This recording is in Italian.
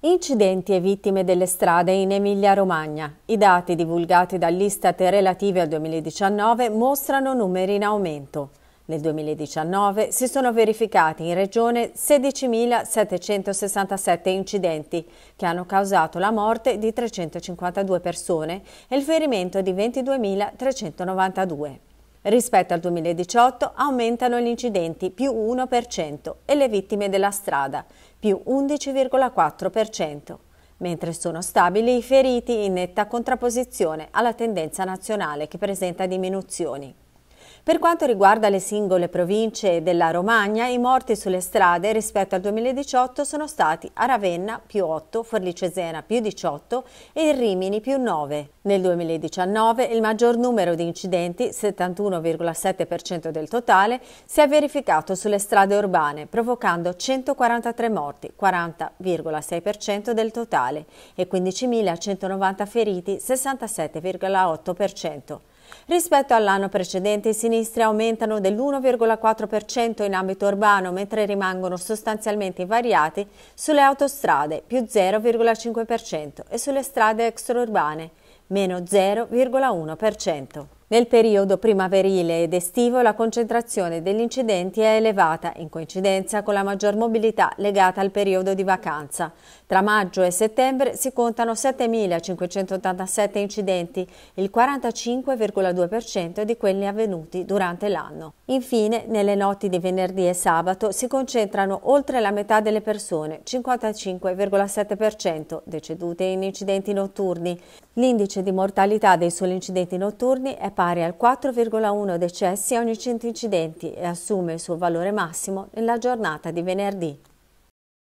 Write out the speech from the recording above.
Incidenti e vittime delle strade in Emilia-Romagna. I dati divulgati dall'Istat relativi al 2019 mostrano numeri in aumento. Nel 2019 si sono verificati in regione 16.767 incidenti che hanno causato la morte di 352 persone e il ferimento di 22.392. Rispetto al 2018 aumentano gli incidenti più 1% e le vittime della strada più 11,4%, mentre sono stabili i feriti in netta contrapposizione alla tendenza nazionale che presenta diminuzioni. Per quanto riguarda le singole province della Romagna, i morti sulle strade rispetto al 2018 sono stati a Ravenna più 8, Forlì-Cesena più 18 e Rimini più 9. Nel 2019 il maggior numero di incidenti, 71,7% del totale, si è verificato sulle strade urbane, provocando 143 morti, 40,6% del totale, e 15.190 feriti, 67,8%. Rispetto all'anno precedente i sinistri aumentano dell'1,4% in ambito urbano mentre rimangono sostanzialmente invariati sulle autostrade più 0,5% e sulle strade extraurbane meno 0,1%. Nel periodo primaverile ed estivo la concentrazione degli incidenti è elevata, in coincidenza con la maggior mobilità legata al periodo di vacanza. Tra maggio e settembre si contano 7.587 incidenti, il 45,2% di quelli avvenuti durante l'anno. Infine, nelle notti di venerdì e sabato si concentrano oltre la metà delle persone, 55,7%, decedute in incidenti notturni. L'indice di mortalità dei soli incidenti notturni è pari al 4,1 decessi ogni 100 incidenti e assume il suo valore massimo nella giornata di venerdì.